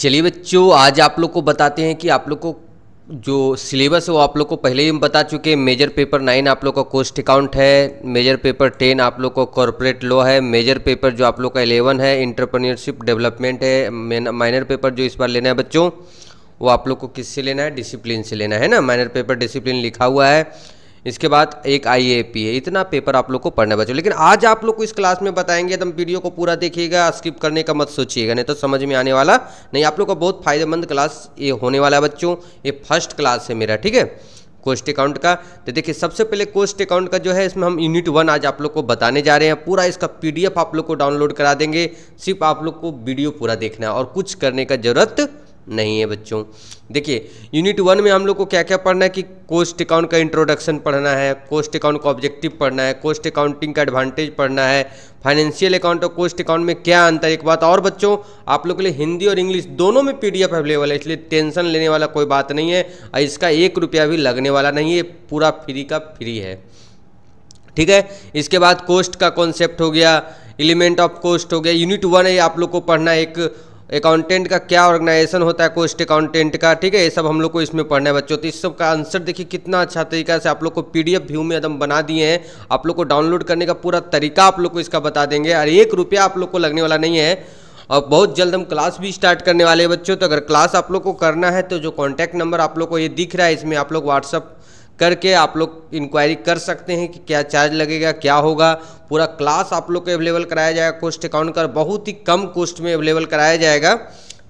चलिए बच्चों आज आप लोग को बताते हैं कि आप लोग को जो सिलेबस है वो आप लोग को पहले ही हम बता चुके हैं मेजर पेपर नाइन आप लोग का कोस्ट अकाउंट है मेजर पेपर टेन आप लोग का कॉरपोरेट लॉ है मेजर पेपर जो आप लोग का एलेवन है इंटरप्रन्योरशिप डेवलपमेंट है माइनर पेपर जो इस बार लेना है बच्चों वो आप लोग को किससे लेना है डिसिप्लिन से लेना है ना माइनर पेपर डिसिप्लिन लिखा हुआ है इसके बाद एक आई ए पी है इतना पेपर आप लोग को पढ़ना बचो लेकिन आज आप लोग को इस क्लास में बताएंगे एकदम तो वीडियो को पूरा देखिएगा स्किप करने का मत सोचिएगा नहीं तो समझ में आने वाला नहीं आप लोग का बहुत फायदेमंद क्लास ये होने वाला है बच्चों ये फर्स्ट क्लास है मेरा ठीक है कोस्ट अकाउंट का तो देखिए सबसे पहले कोस्ट अकाउंट का जो है इसमें हम यूनिट वन आज आप लोग को बताने जा रहे हैं पूरा इसका पीडीएफ आप लोग को डाउनलोड करा देंगे सिर्फ आप लोग को वीडियो पूरा देखना है और कुछ करने का जरूरत नहीं है बच्चों देखिए यूनिट वन में हम लोग को क्या क्या पढ़ना है कि कोस्ट अकाउंट का इंट्रोडक्शन पढ़ना है कोस्ट अकाउंट का ऑब्जेक्टिव पढ़ना है कोस्ट अकाउंटिंग का एडवांटेज पढ़ना है फाइनेंशियल अकाउंट और कोस्ट अकाउंट में क्या अंतर एक बात और बच्चों आप लोग के लिए हिंदी और इंग्लिश दोनों में पी अवेलेबल है इसलिए टेंशन लेने वाला कोई बात नहीं है और इसका एक रुपया भी लगने वाला नहीं है पूरा फ्री का फ्री है ठीक है इसके बाद कोस्ट का कॉन्सेप्ट हो गया एलिमेंट ऑफ कोस्ट हो गया यूनिट वन है आप लोग को पढ़ना एक अकाउंटेंट का क्या ऑर्गेनाइजेशन होता है कोस्ट अकाउंटेंट का ठीक है ये सब हम लोग को इसमें पढ़ना है बच्चों तो इस सब का आंसर देखिए कितना अच्छा तरीका से आप लोग को पीडीएफ व्यू में एकदम बना दिए हैं आप लोग को डाउनलोड करने का पूरा तरीका आप लोग को इसका बता देंगे और एक रुपया आप लोग को लगने वाला नहीं है और बहुत जल्द हम क्लास भी स्टार्ट करने वाले हैं बच्चों तो अगर क्लास आप लोग को करना है तो जो कॉन्टैक्ट नंबर आप लोग को ये दिख रहा है इसमें आप लोग व्हाट्सअप करके आप लोग इंक्वायरी कर सकते हैं कि क्या चार्ज लगेगा क्या होगा पूरा क्लास आप लोग को अवेलेबल कराया जाएगा कोस्ट अकाउंट का बहुत ही कम कोस्ट में अवेलेबल कराया जाएगा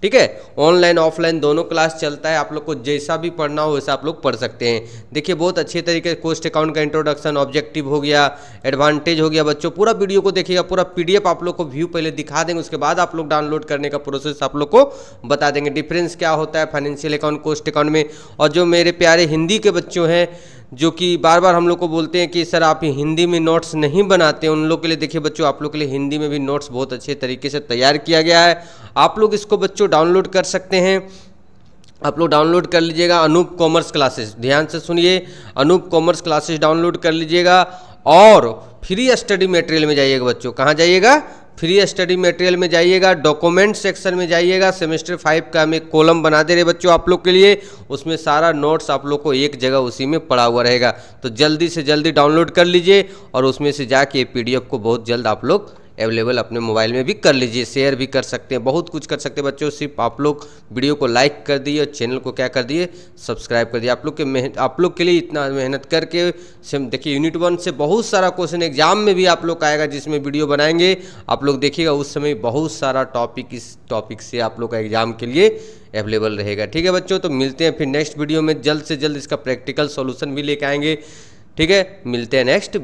ठीक है ऑनलाइन ऑफलाइन दोनों क्लास चलता है आप लोग को जैसा भी पढ़ना हो वैसा आप लोग पढ़ सकते हैं देखिए बहुत अच्छे तरीके से कोस्ट अकाउंट का इंट्रोडक्शन ऑब्जेक्टिव हो गया एडवांटेज हो गया बच्चों पूरा वीडियो को देखिएगा पूरा पीडीएफ आप लोग को व्यू पहले दिखा देंगे उसके बाद आप लोग डाउनलोड करने का प्रोसेस आप लोग को बता देंगे डिफरेंस क्या होता है फाइनेंशियल अकाउंट कोस्ट अकाउंट में और जो मेरे प्यारे हिंदी के बच्चों हैं जो कि बार बार हम लोग को बोलते हैं कि सर आप हिंदी में नोट्स नहीं बनाते उन लोग के लिए देखिए बच्चों आप लोग के लिए हिंदी में भी नोट्स बहुत अच्छे तरीके से तैयार किया गया है आप लोग इसको बच्चों डाउनलोड कर सकते हैं आप लोग डाउनलोड कर लीजिएगा अनूप कॉमर्स क्लासेस ध्यान से सुनिए अनूप कॉमर्स क्लासेस डाउनलोड कर लीजिएगा और फ्री स्टडी मटेरियल में जाइएगा बच्चों कहाँ जाइएगा फ्री स्टडी मटेरियल में जाइएगा डॉक्यूमेंट सेक्शन में जाइएगा सेमेस्टर फाइव का हम एक कॉलम बना दे रहे बच्चों आप लोग के लिए उसमें सारा नोट्स आप लोग को एक जगह उसी में पड़ा हुआ रहेगा तो जल्दी से जल्दी डाउनलोड कर लीजिए और उसमें से जाके पी को बहुत जल्द आप लोग अवेलेबल अपने मोबाइल में भी कर लीजिए शेयर भी कर सकते हैं बहुत कुछ कर सकते हैं बच्चों सिर्फ आप लोग वीडियो को लाइक कर दिए और चैनल को क्या कर दिए सब्सक्राइब कर दिए आप लोग के मेहनत आप लोग के लिए इतना मेहनत करके देखिए यूनिट वन से बहुत सारा क्वेश्चन एग्जाम में भी आप लोग आएगा जिसमें वीडियो बनाएंगे आप लोग देखिएगा उस समय बहुत सारा टॉपिक इस टॉपिक से आप लोग का एग्जाम के लिए अवेलेबल रहेगा ठीक है बच्चों तो मिलते हैं फिर नेक्स्ट वीडियो में जल्द से जल्द इसका प्रैक्टिकल सॉल्यूशन भी लेके आएंगे ठीक है मिलते हैं नेक्स्ट